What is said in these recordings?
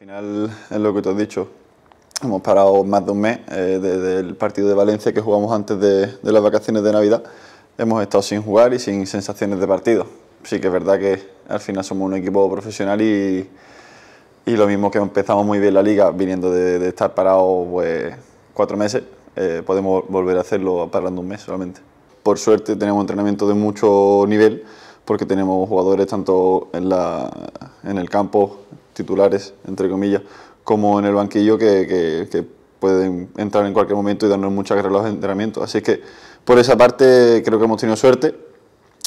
Al final es lo que te he dicho. Hemos parado más de un mes eh, desde el partido de Valencia que jugamos antes de, las vacaciones de Navidad. Hemos estado sin jugar y sin sensaciones de partido. Sí que es verdad que al final somos un equipo profesional y, y lo mismo que empezamos muy bien la liga viniendo de, estar parados pues, cuatro meses, eh, podemos volver a hacerlo parando un mes solamente. Por suerte tenemos entrenamiento de mucho nivel porque tenemos jugadores tanto en, en el campo titulares, entre comillas, como en el banquillo que, pueden entrar en cualquier momento y darnos muchas relojes de entrenamiento. Así que por esa parte creo que hemos tenido suerte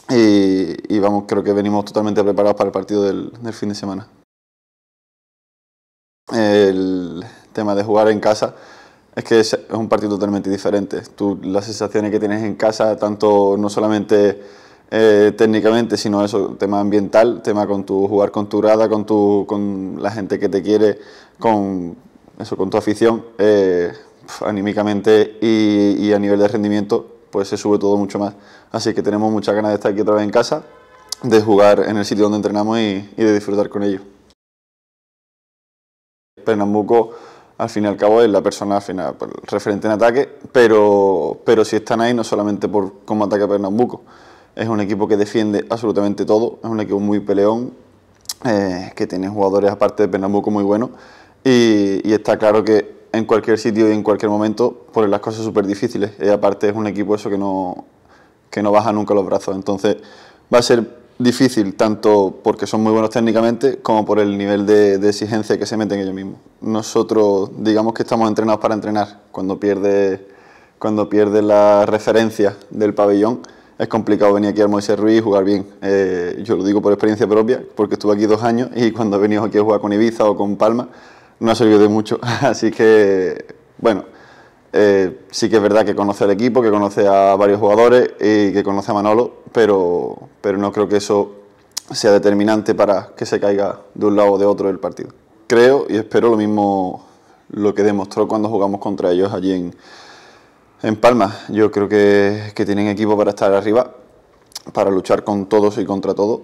y, vamos, creo que venimos totalmente preparados para el partido del, fin de semana. El tema de jugar en casa es que es, es un partido totalmente diferente. Tú, las sensaciones que tienes en casa, tanto no solamente eh, técnicamente, sino eso, tema ambiental, tema con tu jugar con tu rada... con, tu, con la gente que te quiere, con eso, con tu afición, eh, anímicamente y, a nivel de rendimiento, pues se sube todo mucho más. Así que tenemos muchas ganas de estar aquí otra vez en casa, de jugar en el sitio donde entrenamos y, y de disfrutar con ellos. Pernambuco al fin y al cabo es la persona al final, pues, referente en ataque, pero, pero si están ahí no solamente por cómo ataca Pernambuco. Es un equipo que defiende absolutamente todo, es un equipo muy peleón, eh, que tiene jugadores aparte de Pernambuco muy buenos y, está claro que en cualquier sitio y en cualquier momento ponen las cosas súper difíciles y aparte es un equipo eso que no, que no baja nunca los brazos, entonces va a ser difícil, tanto porque son muy buenos técnicamente como por el nivel de, exigencia que se meten ellos mismos. Nosotros, digamos que estamos entrenados para entrenar. Cuando pierde... cuando pierde la referencia del pabellón, es complicado venir aquí al Moisés Ruiz y jugar bien. Eh, yo lo digo por experiencia propia, porque estuve aquí dos años y cuando he venido aquí a jugar con Ibiza o con Palma, no ha servido de mucho. Así que, bueno, eh, sí que es verdad que conoce al equipo, que conoce a varios jugadores y que conoce a Manolo, pero, pero no creo que eso sea determinante para que se caiga de un lado o de otro del partido. Creo y espero lo mismo lo que demostró cuando jugamos contra ellos allí en, en Palma. Yo creo que, tienen equipo para estar arriba, para luchar con todos y contra todos.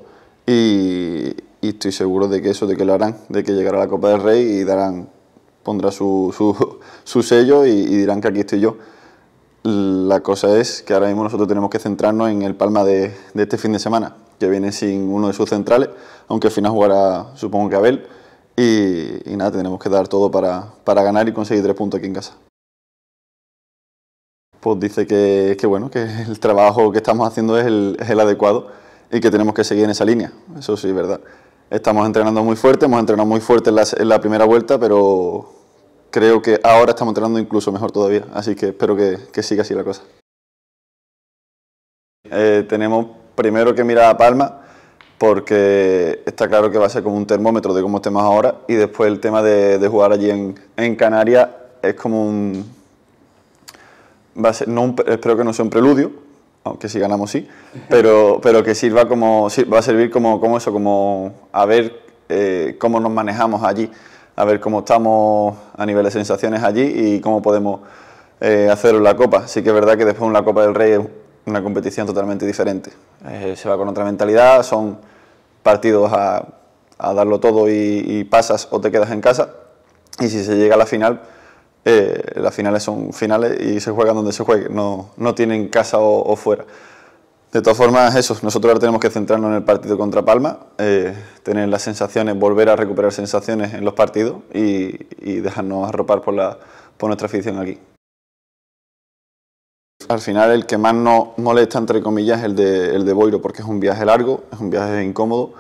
Y, estoy seguro de que eso, de que lo harán, de que llegará la Copa del Rey y darán, pondrá su, sello y, dirán que aquí estoy yo. La cosa es que ahora mismo nosotros tenemos que centrarnos en el Palma de, este fin de semana, que viene sin uno de sus centrales, aunque al final jugará, supongo que Abel. Y, y nada, tenemos que dar todo para, para ganar y conseguir tres puntos aquí en casa pues dice que, bueno, que el trabajo que estamos haciendo es el, adecuado y que tenemos que seguir en esa línea. Eso sí, verdad. Estamos entrenando muy fuerte, hemos entrenado muy fuerte en la, primera vuelta, pero creo que ahora estamos entrenando incluso mejor todavía. Así que espero que, siga así la cosa. Eh, tenemos primero que mirar a Palma porque está claro que va a ser como un termómetro de cómo estemos ahora y después el tema de, jugar allí en, en Canarias es como un, espero que no sea un preludio, aunque si ganamos sí, pero, pero que sirva como, va a servir como, eso, como a ver eh, cómo nos manejamos allí, a ver cómo estamos a nivel de sensaciones allí y cómo podemos eh, hacer la copa. Sí que es verdad que después una Copa del Rey es una competición totalmente diferente. Eh, se va con otra mentalidad, son partidos a, a darlo todo y, y pasas o te quedas en casa. Y si se llega a la final, eh, las finales son finales y se juegan donde se juegue, no, no tienen casa o, fuera. De todas formas, eso, nosotros ahora tenemos que centrarnos en el partido contra Palma, eh, tener las sensaciones, volver a recuperar sensaciones en los partidos y, dejarnos arropar por, la, por nuestra afición aquí. Al final el que más nos molesta, entre comillas, es el de, el de Boiro, porque es un viaje largo, es un viaje incómodo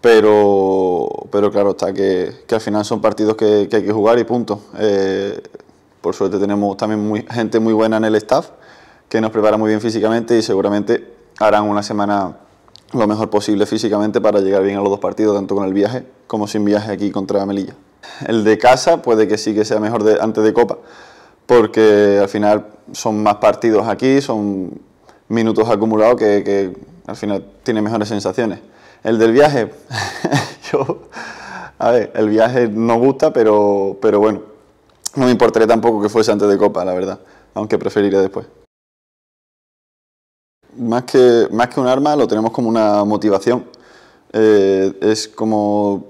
pero, pero claro está que, que al final son partidos que, hay que jugar y punto. Eh, por suerte tenemos también muy, gente muy buena en el staff que nos prepara muy bien físicamente y seguramente harán una semana lo mejor posible físicamente para llegar bien a los dos partidos, tanto con el viaje como sin viaje aquí contra Melilla. El de casa puede que sí que sea mejor antes de Copa, porque al final son más partidos aquí, son minutos acumulados que, que al final tiene mejores sensaciones. El del viaje, yo, a ver, el viaje no gusta, pero, pero bueno, no me importaría tampoco que fuese antes de Copa, la verdad, aunque preferiría después. Más que, un arma, lo tenemos como una motivación. Eh, es como,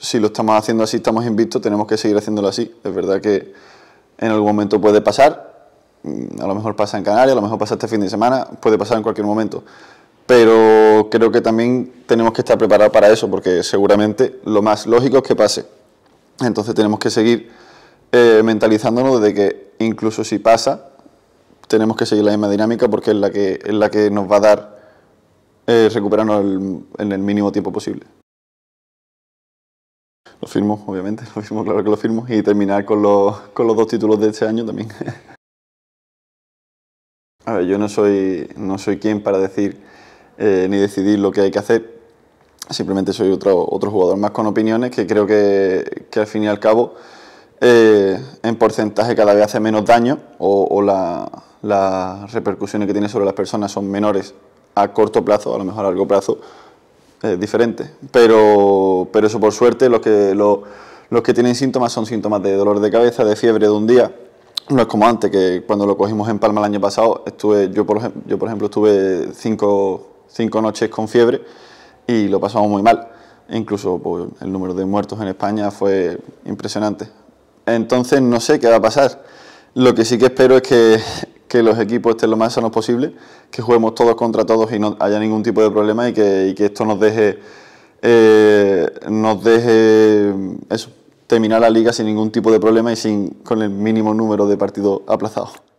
si lo estamos haciendo así, estamos invictos, tenemos que seguir haciéndolo así. Es verdad que en algún momento puede pasar, mm, a lo mejor pasa en Canarias, a lo mejor pasa este fin de semana, puede pasar en cualquier momento pero creo que también tenemos que estar preparados para eso, porque seguramente lo más lógico es que pase. Entonces tenemos que seguir eh, mentalizándonos de que incluso si pasa, tenemos que seguir la misma dinámica porque es la que, es la que nos va a dar eh, recuperarnos en el mínimo tiempo posible. Lo firmo, obviamente, lo firmo, claro que lo firmo, y terminar con los, con los dos títulos de este año también. a ver, yo no soy, no soy quien para decir eh, ni decidir lo que hay que hacer. Simplemente soy otro, otro jugador más con opiniones que creo que, al fin y al cabo eh, en porcentaje cada vez hace menos daño o, las repercusiones que tiene sobre las personas son menores a corto plazo, a lo mejor a largo plazo, eh, diferente. Pero, pero eso por suerte, los que, los, que tienen síntomas son síntomas de dolor de cabeza, de fiebre de un día. No es como antes, que cuando lo cogimos en Palma el año pasado, estuve, yo, por, yo por ejemplo estuve cinco, cinco noches con fiebre y lo pasamos muy mal. Incluso pues, el número de muertos en España fue impresionante. Entonces no sé qué va a pasar. Lo que sí que espero es que, los equipos estén lo más sanos posible, que juguemos todos contra todos y no haya ningún tipo de problema y que, esto nos deje, eh, nos deje terminar la liga sin ningún tipo de problema y sin, con el mínimo número de partidos aplazados.